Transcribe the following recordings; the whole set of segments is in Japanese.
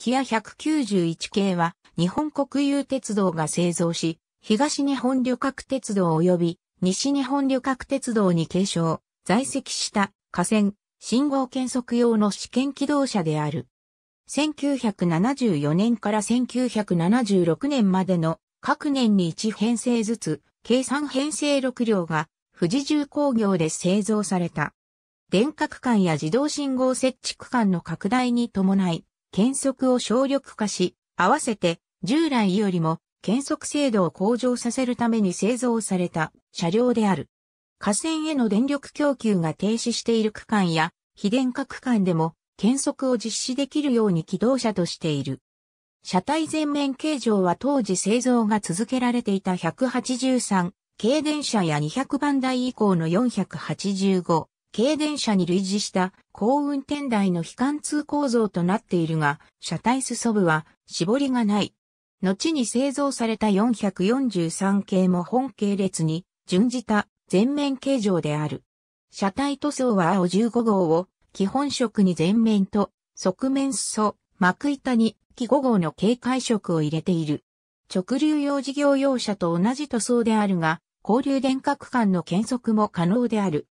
キア191系は日本国有鉄道が製造し、東日本旅客鉄道及び西日本旅客鉄道に継承、在籍した河川、信号検測用の試験機動車である。1974年から1976年までの各年に1編成ずつ、計3編成6両が富士重工業で製造された。電化区間や自動信号設置区間の拡大に伴い、検測を省力化し、合わせて従来よりも検測精度を向上させるために製造された車両である。河川への電力供給が停止している区間や非電化区間でも検測を実施できるように機動車としている。車体全面形状は当時製造が続けられていた183、軽電車や200番台以降の485、軽電車に類似した高運転台の非貫通構造となっているが、車体裾部は絞りがない。後に製造された443系も本系列に準じた全面形状である。車体塗装は青15号を基本色に前面と側面裾、幕板に木5号の警戒色を入れている。直流用事業用車と同じ塗装であるが、交流電化区間の検測も可能である。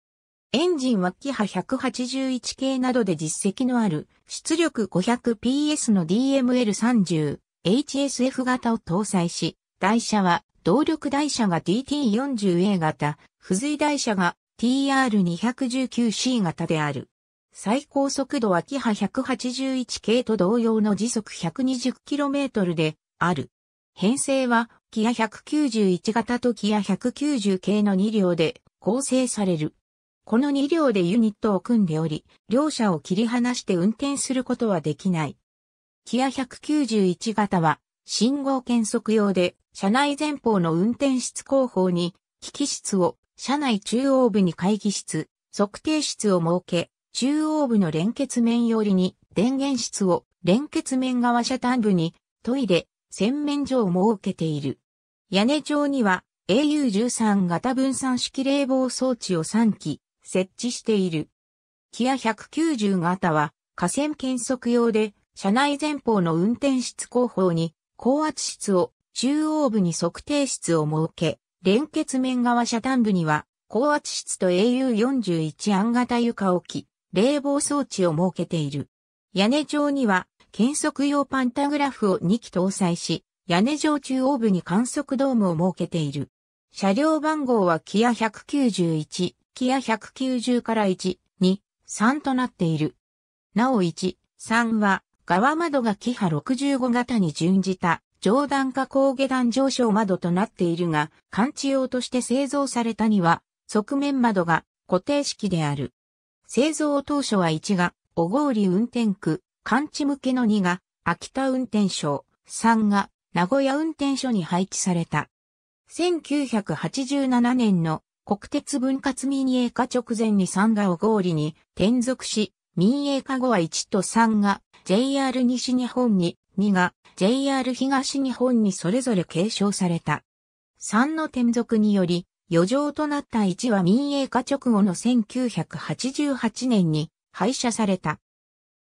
エンジンはキハ181系などで実績のある出力 500PS の DML30、HSF 型を搭載し、台車は動力台車が DT40A 型、付随台車が TR219C 型である。最高速度はキハ181系と同様の時速 120km である。編成はキア191型とキア190系の2両で構成される。この2両でユニットを組んでおり、両車を切り離して運転することはできない。キア191型は、信号検測用で、車内前方の運転室後方に、機器室を、車内中央部に会議室、測定室を設け、中央部の連結面寄りに、電源室を、連結面側車端部に、トイレ、洗面所を設けている。屋根上には、AU13 型分散式冷房装置を3機、設置している。キア190型は、河川検測用で、車内前方の運転室後方に、高圧室を、中央部に測定室を設け、連結面側車端部には、高圧室と AU41 案型床置き、冷房装置を設けている。屋根上には、検測用パンタグラフを2機搭載し、屋根上中央部に観測ドームを設けている。車両番号はキア191、キア190から1、2、3となっている。なお1、3は、側窓がキハ65型に準じた、上段下高下段上昇窓となっているが、感知用として製造されたには、側面窓が固定式である。製造当初は1が、小郡運転区、感知向けの2が、秋田運転所、3が、名古屋運転所に配置された。1987年の国鉄分割民営化直前に3がを合理に転属し、民営化後は1と3が JR 西日本に、2が JR 東日本にそれぞれ継承された。3の転属により、余剰となった1は民営化直後の1988年に廃車された。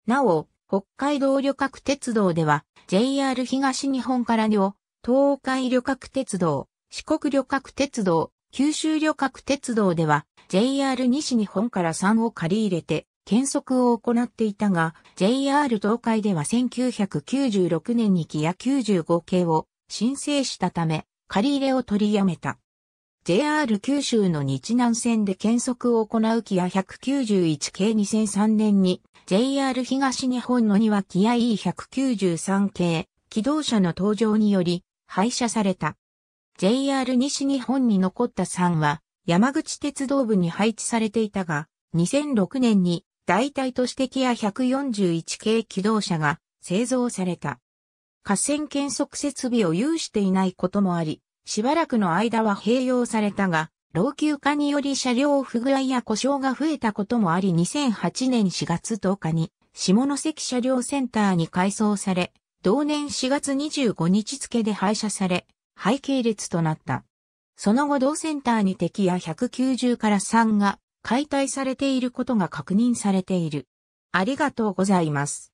なお、北海道旅客鉄道では JR 東日本から両、東海旅客鉄道、四国旅客鉄道、九州旅客鉄道では JR 西日本から3を借り入れて、検測を行っていたが、JR 東海では1996年にキア95系を申請したため、借り入れを取りやめた。JR 九州の日南線で検測を行うキア191系2003年に、JR 東日本のにはキア E193 系、機動車の登場により、廃車された。JR 西日本に残った3は、山口鉄道部に配置されていたが、2006年に代替としてキア141系機動車が製造された。河川検測設備を有していないこともあり、しばらくの間は併用されたが、老朽化により車両不具合や故障が増えたこともあり2008年4月10日に下関車両センターに改装され、同年4月25日付で廃車され、背景列となった。その後同センターに敵や190から3が解体されていることが確認されている。ありがとうございます。